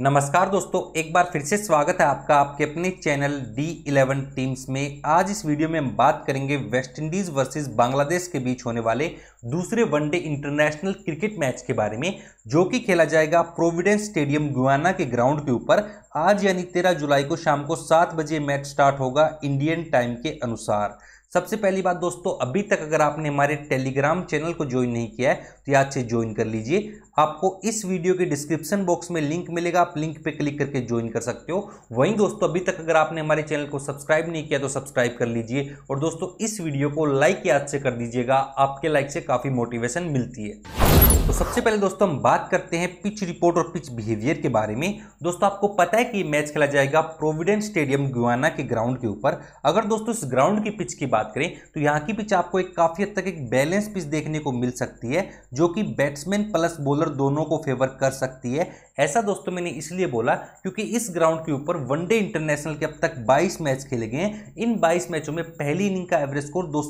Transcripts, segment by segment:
नमस्कार दोस्तों एक बार फिर से स्वागत है आपका आपके अपने चैनल डी इलेवन टीम्स में आज इस वीडियो में हम बात करेंगे वेस्टइंडीज वर्सेस बांग्लादेश के बीच होने वाले दूसरे वनडे इंटरनेशनल क्रिकेट मैच के बारे में जो कि खेला जाएगा प्रोविडेंस स्टेडियम गुआना के ग्राउंड के ऊपर आज यानी तेरह जुलाई को शाम को सात बजे मैच स्टार्ट होगा इंडियन टाइम के अनुसार सबसे पहली बात दोस्तों अभी तक अगर आपने हमारे टेलीग्राम चैनल को ज्वाइन नहीं किया है तो याद से ज्वाइन कर लीजिए आपको इस वीडियो के डिस्क्रिप्शन बॉक्स में लिंक मिलेगा आप लिंक पे क्लिक करके ज्वाइन कर सकते हो वहीं दोस्तों अभी तक अगर आपने हमारे चैनल को सब्सक्राइब नहीं किया तो सब्सक्राइब कर लीजिए और दोस्तों इस वीडियो को लाइक याद से कर दीजिएगा आपके लाइक से काफ़ी मोटिवेशन मिलती है तो सबसे पहले दोस्तों हम बात करते हैं पिच रिपोर्ट और पिच बिहेवियर के बारे में दोस्तों आपको पता है कि ये मैच खेला जाएगा प्रोविडेंस स्टेडियम गुआना के ग्राउंड के ऊपर अगर दोस्तों इस ग्राउंड की पिच की बात करें तो यहाँ की पिच आपको एक काफ़ी हद तक एक बैलेंस पिच देखने को मिल सकती है जो कि बैट्समैन प्लस बॉलर दोनों को फेवर कर सकती है ऐसा दोस्तों मैंने इसलिए बोला क्योंकि इस ग्राउंड के ऊपर वनडे इंटरनेशनल के अब तक 22 मैच खेले गए हैं इन 22 मैचों में पहली इनिंग का एवरेज स्कोर दो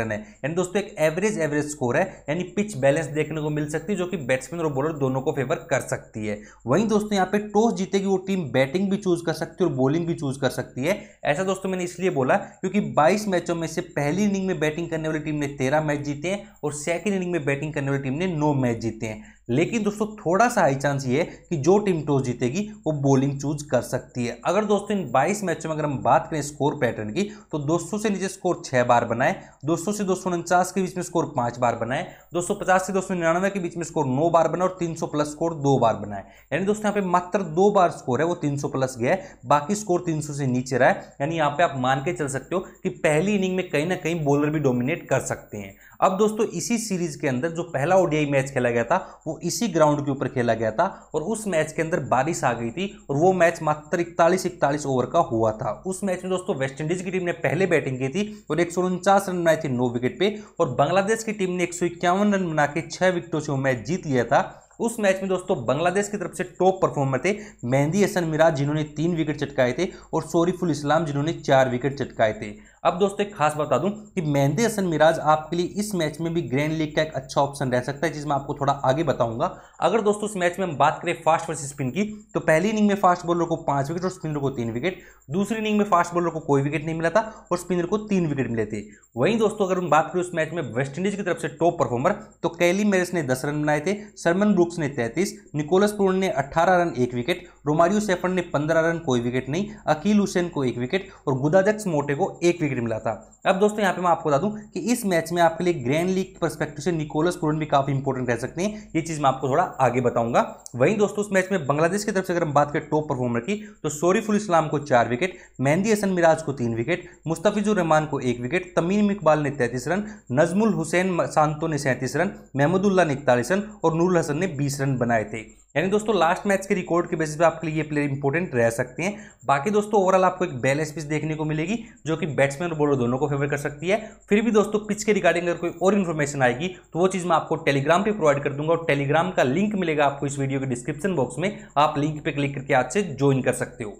रन है यानी दोस्तों एक एवरेज एवरेज स्कोर है यानी पिच बैलेंस देखने को मिल सकती है जो कि बैट्समैन और बॉलर दोनों को फेवर कर सकती है वहीं दोस्तों यहाँ पे टॉस जीतेगी वो टीम बैटिंग भी चूज कर सकती है और बॉलिंग भी चूज कर सकती है ऐसा दोस्तों मैंने इसलिए बोला क्योंकि बाईस मैचों में से पहली इनिंग में बैटिंग करने वाली टीम ने तेरह मैच जीते हैं और सेकेंड इनिंग में बैटिंग करने वाली टीम ने नौ मैच जीते हैं लेकिन दोस्तों थोड़ा सा हाई चांस ये है कि जो टीम टॉस जीतेगी वो बॉलिंग चूज कर सकती है अगर दोस्तों इन 22 मैचों में अगर हम बात करें स्कोर पैटर्न की तो 200 से नीचे स्कोर छह बार बनाए 200 से दो के बीच में स्कोर पांच बार बनाए 250 से दो के बीच में स्कोर नौ बार बनाए और 300 प्लस स्कोर दो बार बनाए यानी दोस्तों यहाँ पे मात्र दो बार स्कोर है वो तीन प्लस गया है बाकी स्कोर तीन से नीचे रहा है यानी यहाँ पे आप मान के चल सकते हो कि पहली इनिंग में कहीं ना कहीं बॉलर भी डोमिनेट कर सकते हैं अब दोस्तों इसी सीरीज के अंदर जो पहला ओडीआई मैच खेला गया था वो इसी ग्राउंड के ऊपर खेला गया था और उस मैच के अंदर बारिश आ गई थी और वो मैच मात्र इकतालीस इकतालीस ओवर का हुआ था उस मैच में दोस्तों वेस्टइंडीज की टीम ने पहले बैटिंग की थी और एक रन बनाए थे नौ विकेट पर और बांग्लादेश की टीम ने एक रन बना के छह विकेटों से वो मैच जीत लिया था उस मैच में दोस्तों बांग्लादेश की तरफ से टॉप परफॉर्मर थे मेहंदी हसन मिराज जिन्होंने तीन विकेट चटकाए थे और सोरीफुल इस्लाम जिन्होंने चार विकेट चटकाए थे अब दोस्तों एक खास बता दूं कि मेहंदी हसन मिराज आपके लिए इस मैच में भी ग्रैंड लीग का एक अच्छा ऑप्शन रह सकता है जिसमें आपको थोड़ा आगे बताऊंगा अगर दोस्तों इस मैच में हम बात करें फास्ट वर्सेस स्पिन की तो पहली इनिंग में फास्ट बॉलर को पांच विकेट और स्पिनर को तीन विकेट दूसरी इनिंग में फास्ट बॉलर को कोई विकेट नहीं मिला था और स्पिनर को तीन विकेट मिले थे वहीं दोस्तों अगर हम बात करें उस मैच में वेस्टइंडीज की तरफ से टॉप परफॉर्मर तो कैली मेरिस ने दस रन बनाए थे सरमन ब्रुक्स ने तैंतीस निकोलस पूर्ण ने अट्ठारह रन एक विकेट रोमारियो सेफन ने पंद्रह रन कोई विकेट नहीं अकील हुसैन को एक विकेट और गुदाजक्स मोटे को एक विकेट विकेट मिला था अब दोस्तों यहाँ पे मैं आपको बता दूं कि इस मैच में आपके लिए ग्रैंड लीग परस्पेक्टिव से निकोलस पुरन भी काफी इंपॉर्टेंट रह सकते हैं ये चीज मैं आपको थोड़ा आगे बताऊंगा वहीं दोस्तों उस मैच में बांग्लादेश की तरफ से अगर हम बात करें टॉप परफॉर्मर की तो सोरीफुल इस्लाम को चार विकेट मेहंदी हसन मिराज को तीन विकेट मुस्तफिजुर रहमान को एक विकेट तमीम इकबाल ने तैंतीस रन नजमुल हुसैन सांतो ने सैंतीस रन महमूदुल्ला ने इकतालीस रन और नूरुल हसन ने बीस रन बनाए थे यानी दोस्तों लास्ट मैच के रिकॉर्ड के बेसिस पे आपके लिए ये प्लेयर इंपॉर्टेंट रह सकते हैं बाकी दोस्तों ओवरऑल आपको एक बैलेंस पिच देखने को मिलेगी जो कि बैट्समैन और बॉलर दोनों को फेवर कर सकती है फिर भी दोस्तों पिच के रिगार्डिंग अगर कोई और इन्फॉर्मेशन आएगी तो वो चीज़ मैं आपको टेलीग्राम पर प्रोवाइड कर दूंगा और टेलीग्राम का लिंक मिलेगा आपको इस वीडियो के डिस्क्रिप्शन बॉक्स में आप लिंक पर क्लिक करके आज से ज्वाइन कर सकते हो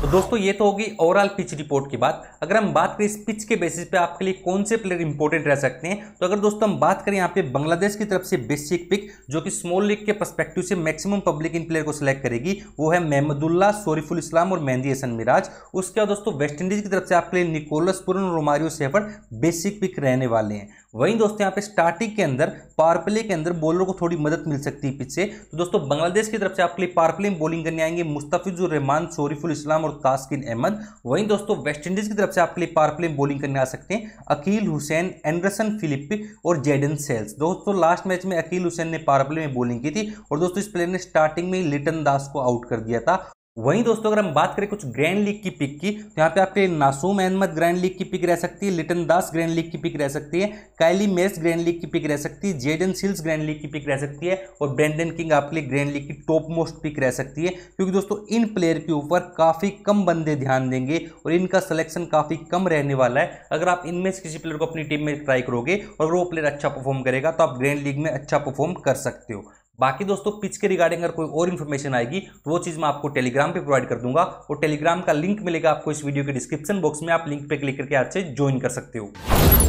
तो दोस्तों ये तो होगी ओवरऑल पिच रिपोर्ट की बात अगर हम बात करें इस पिच के बेसिस पे आपके लिए कौन से प्लेयर इंपोर्टेंट रह सकते हैं तो अगर दोस्तों हम बात करें यहाँ पे बांग्लादेश की तरफ से बेसिक पिक जो कि स्मॉल लीग के परस्पेक्टिव से मैक्सिमम पब्लिक इन प्लेयर को सिलेक्ट करेगी वो है महमदुल्ला सोरीफुल इस्लाम और मेहंदी हसन मिराज उसके बाद दोस्तों वेस्टइंडीज की तरफ से आपके लिए निकोलसपुर और रोमारियो सेफर बेसिक पिक रहने वाले हैं वहीं दोस्तों यहाँ पे स्टार्टिंग के अंदर पारप्ले के अंदर बॉलर को थोड़ी मदद मिल सकती है पीछे तो दोस्तों बांग्लादेश की तरफ से आपके लिए पारप्ले में बॉलिंग करने आएंगे मुस्तफिजुर रहमान शोरीफुल इस्लाम और तास्किन अहमद वहीं दोस्तों वेस्टइंडीज की तरफ से आपके लिए पारप्ले में बॉलिंग करने आ सकते हैं अकील हुसैन एंडरसन फिलिप और जेडन सेल्स दोस्तों लास्ट मैच में अकील हुसैन ने पारप्ले में बॉलिंग की थी और दोस्तों इस प्लेयर ने स्टार्टिंग में लिटन दास को आउट कर दिया था वहीं दोस्तों अगर हम बात करें कुछ ग्रैंड लीग की पिक की तो यहाँ पे आपके नासूम अहमद ग्रैंड लीग की पिक रह सकती है लिटन दास ग्रैंड लीग की पिक रह सकती है कायली मेस ग्रैंड लीग की पिक रह सकती है जेडन सिल्स ग्रैंड लीग की पिक रह सकती है और ब्रेंडन किंग आपके लिए ग्रैंड लीग की टॉप मोस्ट पिक रह सकती है क्योंकि दोस्तों इन प्लेयर के ऊपर काफ़ी कम बंदे ध्यान देंगे और इनका सलेक्शन काफ़ी कम रहने वाला है अगर आप इनमें से किसी प्लेयर को अपनी टीम में ट्राई करोगे और वो प्लेयर अच्छा परफॉर्म करेगा तो आप ग्रैंड लीग में अच्छा परफॉर्म कर सकते हो बाकी दोस्तों पिच के रिगार्डिंग अगर कोई और इन्फॉर्मेशन आएगी तो वो चीज़ मैं आपको टेलीग्राम पे प्रोवाइड कर दूंगा और टेलीग्राम का लिंक मिलेगा आपको इस वीडियो के डिस्क्रिप्शन बॉक्स में आप लिंक पे क्लिक करके आज से ज्वाइन कर सकते हो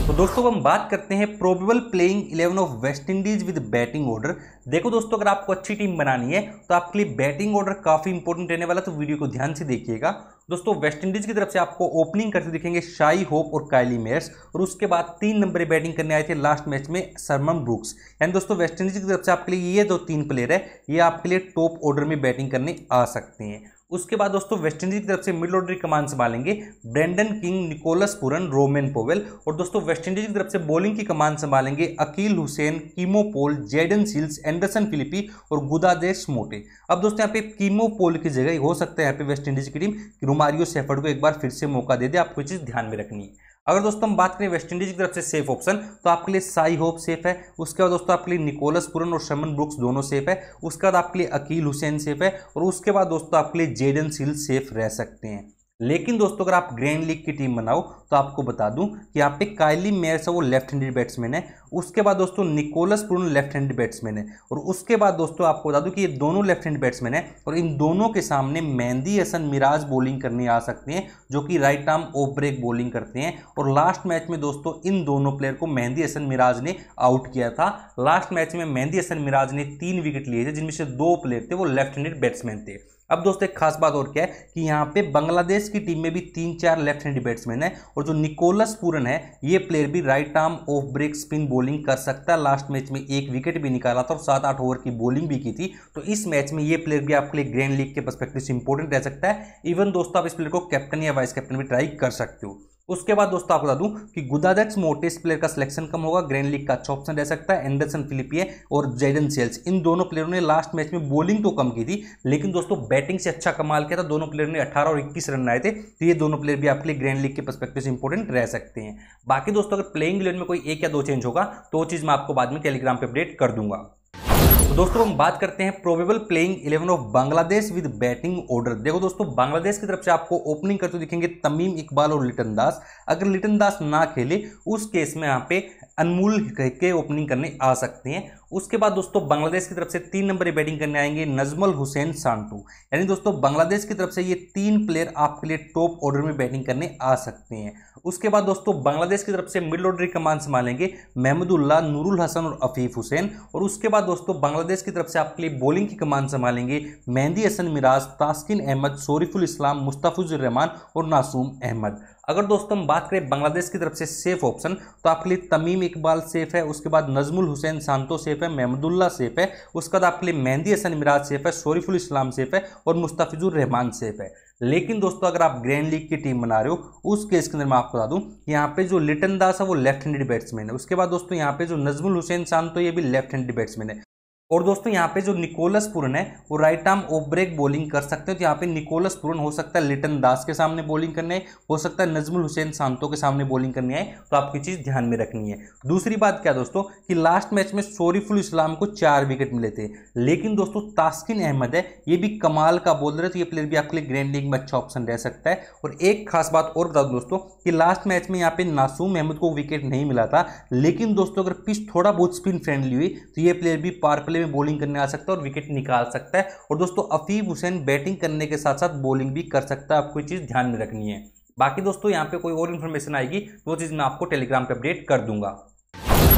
तो दोस्तों हम बात करते हैं probable playing eleven of West Indies with batting order देखो दोस्तों अगर आपको अच्छी टीम बनानी है तो आपके लिए बैटिंग ऑर्डर काफ़ी इंपॉर्टेंट रहने वाला तो वीडियो को ध्यान से देखिएगा दोस्तों वेस्टइंडीज की तरफ से आपको ओपनिंग करते दिखेंगे शाई होप और कायली मेयर्स और उसके बाद तीन नंबर बैटिंग करने आए थे लास्ट मैच में सरमम ब्रुक्स यानी दोस्तों वेस्टइंडीज की तरफ से आपके लिए ये दो तीन प्लेयर है ये आपके लिए टॉप ऑर्डर में बैटिंग करने आ सकते हैं उसके बाद दोस्तों वेस्टइंडीज की तरफ से मिड ऑर्डर कमान संभालेंगे Brandon King Nicholas Pooran Rovman Powell और दोस्तों वेस्टइंडीज की तरफ से बॉलिंग की कमान संभालेंगे Akeal Hosein Keemo Paul Jayden Seales Anderson Phillip और गुदादेश मोटे अब दोस्तों यहाँ पे कीमो पोल की जगह हो सकता है यहाँ पे वेस्टइंडीज की टीम रोमारियो सेफर्ड को एक बार फिर से मौका दे दे आपको चीज़ ध्यान में रखनी है अगर दोस्तों हम बात करें वेस्टइंडीज की तरफ से सेफ ऑप्शन तो आपके लिए साई होप सेफ है उसके बाद दोस्तों आपके लिए निकोलस पुरन और शमन ब्रुक्स दोनों सेफ है उसके बाद आपके लिए अकील हुसैन सेफ है और उसके बाद दोस्तों आपके लिए जेडन सील सेफ रह सकते हैं लेकिन दोस्तों अगर आप ग्रैंड लीग की टीम बनाओ तो आपको बता दूं कि यहाँ पे कायली मेयर्स है वो लेफ्ट हैंडेड बैट्समैन है उसके बाद दोस्तों Nicholas Pooran left hand batsman है और उसके बाद दोस्तों आपको बता दूं कि ये दोनों लेफ्ट हैंड बैट्समैन है और इन दोनों के सामने मेहंदी हसन मिराज बॉलिंग करने आ सकते हैं जो कि right arm off break bowling करते हैं और लास्ट मैच में दोस्तों इन दोनों प्लेयर को मेहंदी हसन मिराज ने आउट किया था लास्ट मैच में मेहंदी हसन मिराज ने तीन विकेट लिए थे जिनमें से दो प्लेयर थे वो लेफ्ट हैंडेड बैट्समैन थे अब दोस्तों एक खास बात और क्या है कि यहाँ पे बांग्लादेश की टीम में भी तीन चार लेफ्ट हैंड बैट्समैन है और जो निकोलस पूरन है ये प्लेयर भी right arm off break spin bowling कर सकता है लास्ट मैच में एक विकेट भी निकाला था और सात आठ ओवर की बॉलिंग भी की थी तो इस मैच में ये प्लेयर भी आपके लिए ग्रैंड लीग के परस्पेक्टिव से इंपॉर्टेंट रह सकता है इवन दोस्तों आप इस प्लेयर को कैप्टन या वाइस कैप्टन भी ट्राई कर सकते हो उसके बाद दोस्तों आपको बता दूं कि गुदादेक्स मोटेस प्लेयर का सिलेक्शन कम होगा ग्रैंड लीग का अच्छा ऑप्शन रह सकता है एंडरसन फिलिपिए और जेडन सेल्स इन दोनों प्लेयरों ने लास्ट मैच में बॉलिंग तो कम की थी लेकिन दोस्तों बैटिंग से अच्छा कमाल किया था दोनों प्लेयर ने अठारह और इक्कीस रन आए थे तो ये दोनों प्लेयर भी आपके लिए ग्रैंड लीग के परस्पेक्टिव से इंपॉर्टेंट रह सकते हैं बाकी दोस्तों अगर प्लेइंग इलेवन में कोई एक या दो चेंज होगा तो चीज़ मैं आपको बाद में टेलीग्राम पर अपडेट कर दूंगा तो दोस्तों हम बात करते हैं probable playing eleven of Bangladesh with batting order देखो दोस्तों बांग्लादेश की तरफ से आपको ओपनिंग करते दिखेंगे तमीम इकबाल और लिटन दास अगर लिटन दास ना खेले उस केस में यहाँ पे अनमोल के ओपनिंग करने आ सकते हैं उसके बाद दोस्तों बांग्लादेश की तरफ से तीन नंबर बैटिंग करने आएंगे नजमल हुसैन सांटू यानी दोस्तों बांग्लादेश की तरफ से ये तीन प्लेयर आपके लिए टॉप ऑर्डर में बैटिंग करने आ सकते हैं उसके बाद दोस्तों बांग्लादेश की तरफ से मिड ऑर्डर कमान संभालेंगे महमूदुल्ला नूरुल हसन और अफीफ हुसैन और उसके बाद दोस्तों बांग्लादेश की तरफ से आपके लिए बॉलिंग की कमान संभालेंगे मेहंदी हसन मिराज तास्किन अहमद शोरीफुल इस्लाम मुस्ताफिजुर रहमान और नासूम अहमद अगर दोस्तों हम बात करें बांग्लादेश की तरफ से सेफ ऑप्शन तो आपके लिए तमीम इकबाल सेफ है उसके बाद नजमुल हुसैन सांतो सेफ सेफ है महमदुल्ला सेफ है उसके बाद आपके लिए मेहंदी हसन मिराज सेफ है शोरीफुल इस्लाम सेफ है और मुस्तफ़िजुर रहमान सेफ है लेकिन दोस्तों अगर आप ग्रैंड लीग की टीम बना रहे हो उस केस के अंदर मैं आपको बता दूं यहाँ पे जो लिटन दास है वो लेफ्ट हैंडेड बैट्समैन है उसके बाद दोस्तों यहाँ पे जो नजमुल हुसैन शान तो ये भी लेफ्ट हैंडेड बैट्समैन है और दोस्तों यहाँ पे जो निकोलस पुरन है वो right arm off break bowling कर सकते हैं तो यहाँ पे निकोलस पुरन हो सकता है लिटन दास के सामने बॉलिंग करने है हो सकता है नजमुल हुसैन सांतो के सामने बॉलिंग करने आए तो आपकी चीज़ ध्यान में रखनी है दूसरी बात क्या दोस्तों कि लास्ट मैच में शोरीफुल इस्लाम को चार विकेट मिले थे लेकिन दोस्तों तास्किन अहमद है ये भी कमाल का बोल रहे तो ये प्लेयर भी आपके लिए ग्रैंड लीग में अच्छा ऑप्शन रह सकता है और एक खास बात और बता दूँ दोस्तों कि लास्ट मैच में यहाँ पे नासूम अहमद को विकेट नहीं मिला था लेकिन दोस्तों अगर पिच थोड़ा बहुत स्पिन फ्रेंडली हुई तो ये प्लेयर भी पार होते हुए बॉलिंग करने आ सकता है और विकेट निकाल सकता है और दोस्तों अफीब हुसैन बैटिंग करने के साथ साथ बॉलिंग भी कर सकता है आपको ये चीज़ ध्यान में रखनी है बाकी दोस्तों यहाँ पे कोई और इन्फॉर्मेशन आएगी तो वो चीज़ मैं आपको टेलीग्राम पे अपडेट कर दूंगा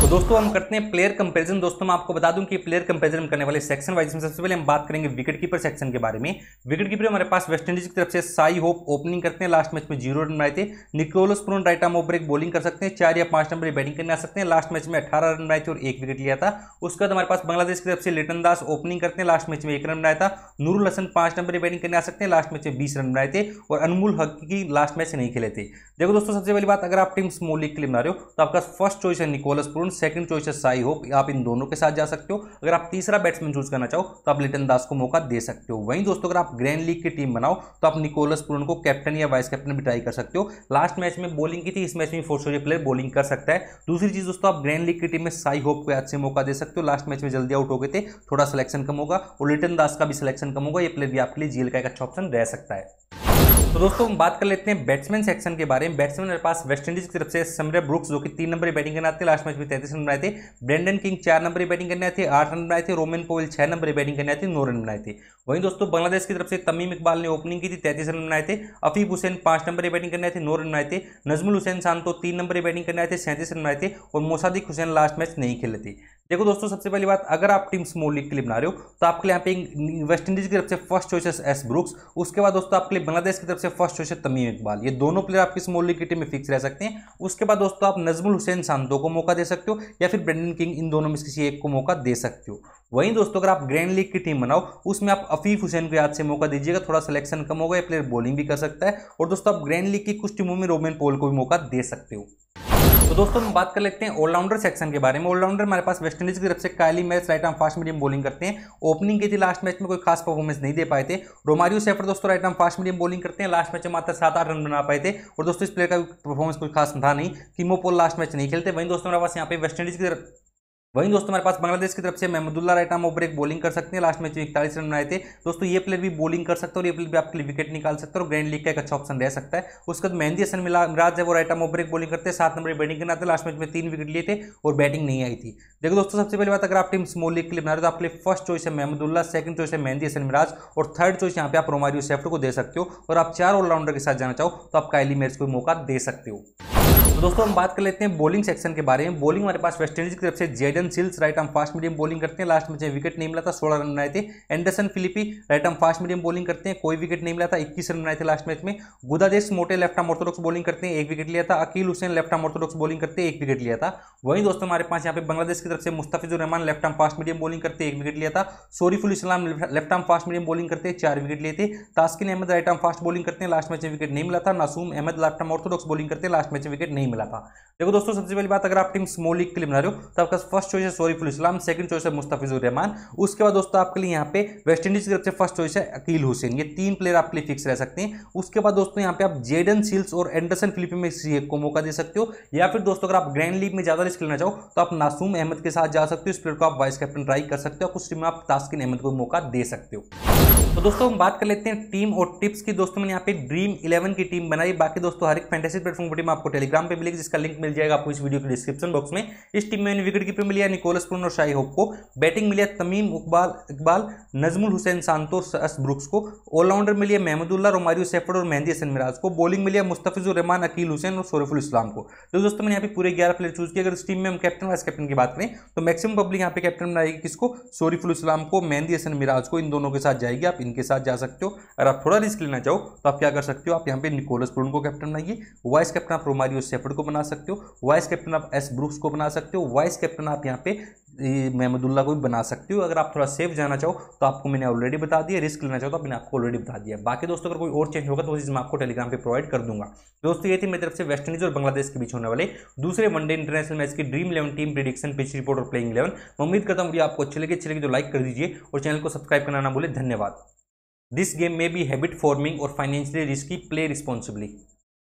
तो दोस्तों हम करते हैं प्लेयर कंपैरिजन दोस्तों मैं आपको बता दूं कि प्लेयर कंपैरिजन करने वाले सेक्शन वाइज में सबसे पहले हम बात करेंगे विकेट कीपर सेक्शन के बारे में विकेट कीपर हमारे पास वेस्ट इंडीज की तरफ से साई होप ओपनिंग करते हैं लास्ट मैच में जीरो रन बनाए थे Nicholas Pooran right arm over एक बॉलिंग कर सकते हैं चार या पांच नंबर बैटिंग करने आ सकते हैं लास्ट मैच में अठारह रन बनाए थे और एक विकेट लिया था उसके बाद हमारे पास बांग्लादेश की तरफ से लिटन दास ओपनिंग करते हैं लास्ट मैच में एक रन बनाया था नूरुल हसन पांच नंबर बैटिंग करने आ सकते हैं लास्ट मैच में बीस रन बनाए थे और अनमोल हक की लास्ट मैच नहीं खेले थे देखो दोस्तों सबसे पहली बात अगर आप टीम स्मॉल लीग के लिए बना रहे हो तो आपका फर्स्ट चॉइस है निकोलस प्रोन सेकंड चॉइस है साई होप आप इन दोनों के साथ जा सकते हो अगर आप तीसरा बैट्समैन चूज करना चाहो तो आप लिटन दास को मौका दे सकते हो वहीं दोस्तों अगर आप ग्रैंड लीग की टीम बनाओ तो आप निकोलस पुरन को कैप्टन या वाइस कैप्टन भी ट्राई कर सकते हो लास्ट मैच में बॉलिंग की थी इस मैच में फोर प्लेयर बॉलिंग कर सकता है दूसरी चीज दोस्तों आप ग्रैंड लीग की टीम में साई होप को से मौका दे सकते हो लास्ट मैच में जल्दी आउट हो गए थे थोड़ा सिलेक्शन कम होगा और लिटन दास का भी सिलेक्शन कम होगा ये प्लेयर भी आपके लिए जेल का एक अच्छा ऑप्शन रह सकता है तो दोस्तों हम बात कर लेते हैं बैट्समैन सेक्शन के बारे में बैट्समैन मेरे पास वेस्टइंडीज की तरफ से समर ब्रुक्स जो कि तीन नंबर की बैटिंग करने आते लास्ट मैच में तैतीस रन बनाए थे ब्रेंडन किंग चार नंबर की बैटिंग करने आए थे आठ रन बनाए थे रोमन पोल छह नंबर की बैटिंग करने आए थे नौ रन बनाए थे वहीं दोस्तों बांग्लादेश की तरफ से तमीम इकबाल ने ओपनिंग की थी तैंतीस रन बनाए थे अफीफ हुसैन पांच नंबर की बैटिंग करने आए थे नौ रन बनाए थे नजमुल हुसैन सांतो तीन नंबर की बैटिंग करने आए थे सैंतीस रन बनाए थे और मोसादिक हुसैन लास्ट मैच नहीं खेले थे देखो दोस्तों सबसे पहली बात अगर आप टीम स्मॉल लीग के लिए बना रहे हो तो आपके लिए यहाँ पे वेस्ट इंडीज की तरफ से फर्स्ट चॉइस एस ब्रुक्स उसके बाद दोस्तों आपके लिए बांग्लादेश की तरफ से फर्स्ट चॉइस है तमीम इकबाल ये दोनों प्लेयर आपकी स्मॉल लीग की टीम में फिक्स रह सकते हैं उसके बाद दोस्तों आप नजमुल हुसैन सांतो को मौका दे सकते हो या फिर ब्रेंडन किंग इन दोनों में किसी एक को मौका दे सकते हो वहीं दोस्तों अगर आप ग्रैंड लीग की टीम बनाओ उसमें आप अफीफ हुसैन को याद से मौका दीजिएगा थोड़ा सिलेक्शन कम होगा ये प्लेयर बॉलिंग भी कर सकता है और दोस्तों आप ग्रैंड लीग की कुछ टीमों में रोमेन पोल को भी मौका दे सकते हो तो दोस्तों हम बात कर लेते हैं ऑलराउंडर सेक्शन के बारे में ऑलराउंडर हमारे पास वेस्टइंडीज की तरफ से काली मैच right arm fast medium bowling करते हैं ओपनिंग के थी लास्ट मैच में कोई खास परफॉर्मेंस नहीं दे पाए थे रोमारियो सेफर दोस्तों right arm fast medium bowling करते हैं लास्ट मैच में मात्र सात आठ रन बना पाए थे और दोस्तों इस प्लेयर का परफॉर्मेंस कोई खास था नहीं किमोपोल लास्ट मैच नहीं खेलते वहीं दोस्तों हमारे पास यहाँ पे वेस्टइंडीज की तरफ वहीं दोस्तों हमारे पास बांग्लादेश की तरफ से महमदुल्ला राइट नाम ओवर एक बॉलिंग कर सकते हैं लास्ट मैच में इकतालीस रन बनाए थे दोस्तों ये प्लेयर भी बॉलिंग कर सकते हैं और ये प्लेयर भी आपके लिए विकेट निकाल सकते हैं और ग्रैंड लीग का एक अच्छा ऑप्शन रह सकता है उसके बाद मेहंदी हसन मिला है वो राइट नाम ओवर एक बॉलिंग करते हैं सात नंबर बैटिंग करना था लास्ट मैच में तीन विकेट लिए थे और बैटिंग नहीं आई थी देखो दोस्तों सबसे पहले बात अगर आप टीम स्मॉल लीग के लिए बना रहे तो आपके लिए फर्स्ट चॉइस है महमदुल्ला सेकंड चॉइस है मेहंदी हसन मिराज और थर्ड चॉइस यहाँ पे आप रोमारियो सेफ्टो को दे सकते हो और आप चार ऑलराउंडर के साथ जाना चाहो तो आप कायली मैच को मौका दे सकते हो तो दोस्तों हम बात कर लेते हैं बॉलिंग सेक्शन के बारे में बॉलिंग हमारे पास वेस्ट इंडीज की तरफ से Jayden Seales right arm fast medium bowling करते हैं लास्ट में विकेट नहीं मिला था सोलह रन बनाए थे Anderson Phillip right arm fast medium bowling करते हैं कोई विकेट नहीं मिला था इक्कीस रन बनाए थे लास्ट मैच में गुदादेश मोटे लेफ्ट आर्म ऑर्थोडॉक्स बॉलिंग करते हैं एक विकेट लिया था Akeal Hosein left arm orthodox bowling करते हैं एक विकेट लिया था वहीं दोस्तों हमारे पास यहाँ पे बांग्लादेश की तरफ से Mustafizur Rahman left arm fast medium bowling करते एक विकेट लिया था Shoriful Islam left arm fast medium bowling करते चार विकेट लिए थे Taskin Ahmed right arm fast bowling करते हैं लास्ट मैच में विकेट नहीं मिला था Nasum Ahmed left arm orthodox bowling करते लास्ट मैच में विकेट नहीं नहीं मिला था देखो दोस्तों सबसे पहली बात अगर आप टीम स्मॉल लीग के लिए बना रहे हो तो आपका फर्स्ट चॉइस है सोरीफुल इस्लाम सेकंड चॉइस है मुस्ताफिजुर रहमान उसके बाद दोस्तों आपके लिए यहाँ पे वेस्ट इंडीज की तरफ से फर्स्ट चॉइस है अकील हुसैन ये तीन प्लेयर आपके लिए फिक्स रह सकते हैं उसके बाद दोस्तों यहाँ पे आप जेडन सिल्स और एंडरसन फिलिप में को मौका दे सकते हो या फिर दोस्तों अगर आप ग्रैंड लीग में ज्यादा रिस्क लेना चाहो तो आप नासूम अहमद के साथ जा सकते हो इस प्लेयर को आप वाइस कैप्टन ट्राई कर सकते हो उस टीम में आप तास्किन अहमद को मौका दे सकते हो तो दोस्तों हम बात कर लेते हैं टीम और टिप्स की दोस्तों मैंने यहाँ पे ड्रीम इलेवन की टीम बनाई बाकी दोस्तों हर एक फैंटेसी प्लेटफॉर्म की टीम आपको टेलीग्राम पर मिलेगी जिसका लिंक मिल जाएगा आपको इस वीडियो के डिस्क्रिप्शन बॉक्स में इस टीम में विकेट कीपर मिली निकोलस पुन और शाही होप को बैटिंग मिली तमीम उकबाल इकबाल नजमुल हुसैन सांतोस अस ब्रुक्स को ऑलराउंडर मिली है महमदुल्ला रोमारियो सेफर्ड और मेहंदी हसन मिराज को बॉलिंग मिली मुस्तफिजुर रहमान अकील हुसैन और सोरेफुल इस्लाम को तो दोस्तों मैंने यहाँ पे पूरे ग्यारह प्लेयर चूज किया अगर इस टीम में हम कैप्टन वाइस कैप्टन की बात करें तो मैक्सिमम पब्लिक यहाँ पे कैप्टन बनाएगी किसको सोरीफुल इस्लाम को मेहंदी हसन मिराज को इन दोनों के साथ जाएगी आप इनके साथ जा सकते हो अगर आप थोड़ा रिस्क लेना चाहो तो आप क्या कर सकते हो आप यहाँ पे निकोलस पुरन को कैप्टन बनाइए वाइस कैप्टन आप रोमारियो सेफर्ड मुस्तफिर को बना सकते हो वाइस कैप्टन आप एस ब्रूक्स को बना सकते हो वाइस कैप्टन आप यहाँ पे महमदुल्ला को भी बना सकते हो अगर आप थोड़ा सेफ जाना चाहो तो आपको मैंने ऑलरेडी बता दिया रिस्क लेना चाहो तो मैंने आपको ऑलरेडी बता दिया बाकी दोस्तों अगर कोई और चेंज होगा तो चीज़ मैं आपको टेलीग्राम पर प्रोवाइड कर दूंगा दोस्तों ये थी मेरी तरफ से वेस्ट इंडीज और बांग्लादेश के बीच होने वाले दूसरे वनडे इंटरनेशनल मैच की Dream Eleven team prediction pitch report और प्लेइंग इलेवन उम्मीद करता हूँ आपको अच्छे लगे अच्छे लगे तो लाइक कर दीजिए और चैनल को सब्सक्राइब करना ना भूले धन्यवाद दिस गेम में बी हैबिट फॉर्मिंग और फाइनेंशियली रिस्की प्ले रिस्पॉन्सिबली